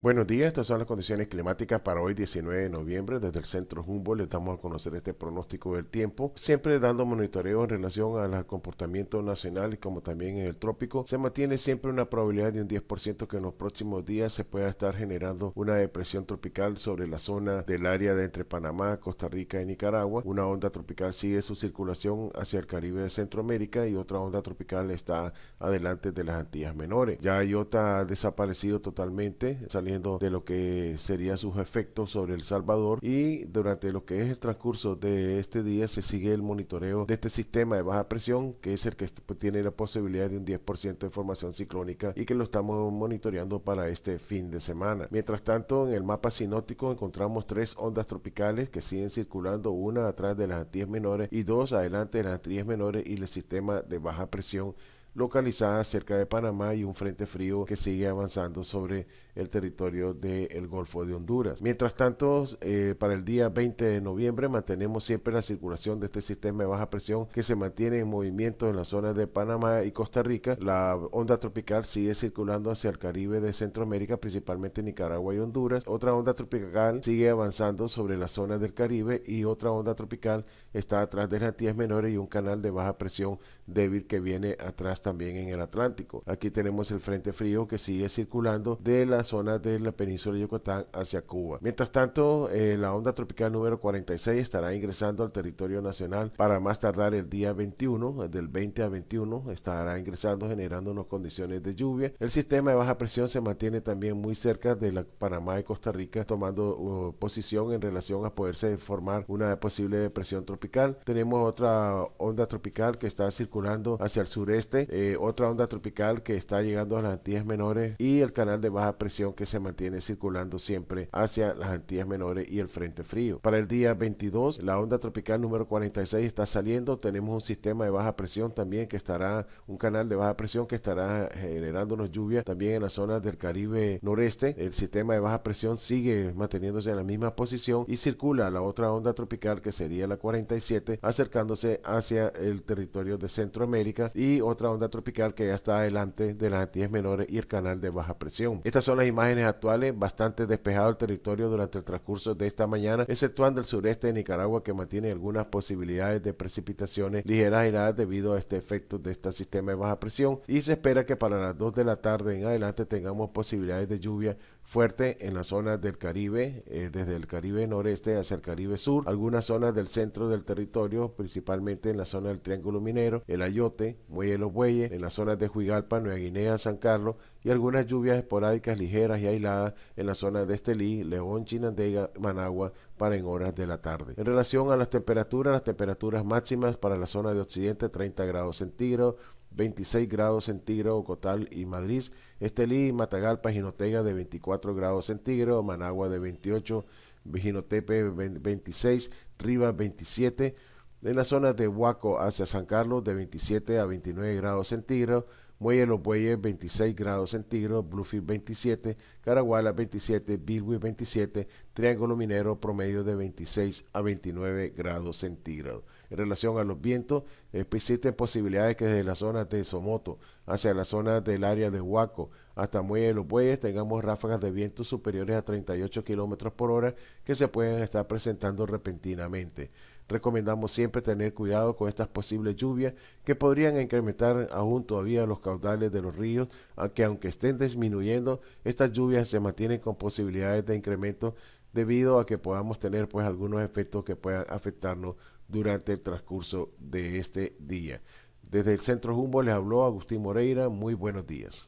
Buenos días, estas son las condiciones climáticas para hoy 19 de noviembre. Desde el centro Humboldt le damos a conocer este pronóstico del tiempo, siempre dando monitoreo en relación al comportamiento nacional y como también en el trópico. Se mantiene siempre una probabilidad de un 10% que en los próximos días se pueda estar generando una depresión tropical sobre la zona del área de entre Panamá, Costa Rica y Nicaragua. Una onda tropical sigue su circulación hacia el Caribe de Centroamérica y otra onda tropical está adelante de las Antillas Menores. Ya Iota ha desaparecido totalmente, de lo que sería sus efectos sobre El Salvador. Y durante lo que es el transcurso de este día se sigue el monitoreo de este sistema de baja presión, que es el que pues, tiene la posibilidad de un 10% de formación ciclónica y que lo estamos monitoreando para este fin de semana. Mientras tanto, en el mapa sinóptico encontramos tres ondas tropicales que siguen circulando, una atrás de las antillas menores y dos adelante de las antillas menores y el sistema de baja presión localizada cerca de Panamá y un frente frío que sigue avanzando sobre el territorio del Golfo de Honduras. Mientras tanto, eh, para el día 20 de noviembre mantenemos siempre la circulación de este sistema de baja presión que se mantiene en movimiento en las zonas de Panamá y Costa Rica. La onda tropical sigue circulando hacia el Caribe de Centroamérica, principalmente Nicaragua y Honduras. Otra onda tropical sigue avanzando sobre las zonas del Caribe y otra onda tropical está atrás de las Antillas Menores y un canal de baja presión débil que viene atrás también en el Atlántico. Aquí tenemos el Frente Frío que sigue circulando de la zona de la península de Yucatán hacia Cuba. Mientras tanto, eh, la onda tropical número 46 estará ingresando al territorio nacional para más tardar el día 21, del 20 a 21, estará ingresando generando unas condiciones de lluvia. El sistema de baja presión se mantiene también muy cerca de la Panamá y Costa Rica, tomando uh, posición en relación a poderse formar una posible depresión tropical. Tenemos otra onda tropical que está circulando hacia el sureste. Eh, otra onda tropical que está llegando a las Antillas Menores y el canal de baja presión que se mantiene circulando siempre hacia las Antillas Menores y el Frente Frío. Para el día 22, la onda tropical número 46 está saliendo, tenemos un sistema de baja presión también que estará, un canal de baja presión que estará generándonos lluvia también en las zonas del Caribe noreste. El sistema de baja presión sigue manteniéndose en la misma posición y circula la otra onda tropical que sería la 47 acercándose hacia el territorio de Centroamérica y otra tropical que ya está adelante de las 10 Menores y el canal de baja presión. Estas son las imágenes actuales, bastante despejado el territorio durante el transcurso de esta mañana, exceptuando el sureste de Nicaragua que mantiene algunas posibilidades de precipitaciones ligeras heladas debido a este efecto de este sistema de baja presión y se espera que para las 2 de la tarde en adelante tengamos posibilidades de lluvia fuerte en las zonas del Caribe, eh, desde el Caribe noreste hacia el Caribe sur, algunas zonas del centro del territorio, principalmente en la zona del Triángulo Minero, el Ayote, Muelle los Bueyes, en las zonas de Juigalpa, Nueva Guinea, San Carlos y algunas lluvias esporádicas ligeras y aisladas en la zonas de Estelí, León, Chinandega, Managua, para en horas de la tarde. En relación a las temperaturas, las temperaturas máximas para la zona de occidente 30 grados centígrados, 26 grados centígrados, Cotal y Madrid, Estelí, Matagalpa, Ginotega de 24 grados centígrados, Managua de 28, Ginotepe 26, Rivas 27, en la zona de Huaco hacia San Carlos de 27 a 29 grados centígrados, Muelle Los Bueyes 26 grados centígrados, Bluefield 27, Caraguala 27, Bilwi 27, Triángulo Minero promedio de 26 a 29 grados centígrados en relación a los vientos. existen posibilidades que desde la zona de Somoto hacia la zona del área de Huaco hasta Muelle de los Bueyes tengamos ráfagas de vientos superiores a 38 kilómetros por hora que se pueden estar presentando repentinamente. Recomendamos siempre tener cuidado con estas posibles lluvias que podrían incrementar aún todavía los caudales de los ríos, aunque aunque estén disminuyendo, estas lluvias se mantienen con posibilidades de incremento debido a que podamos tener pues algunos efectos que puedan afectarnos durante el transcurso de este día. Desde el Centro Jumbo les habló Agustín Moreira, muy buenos días.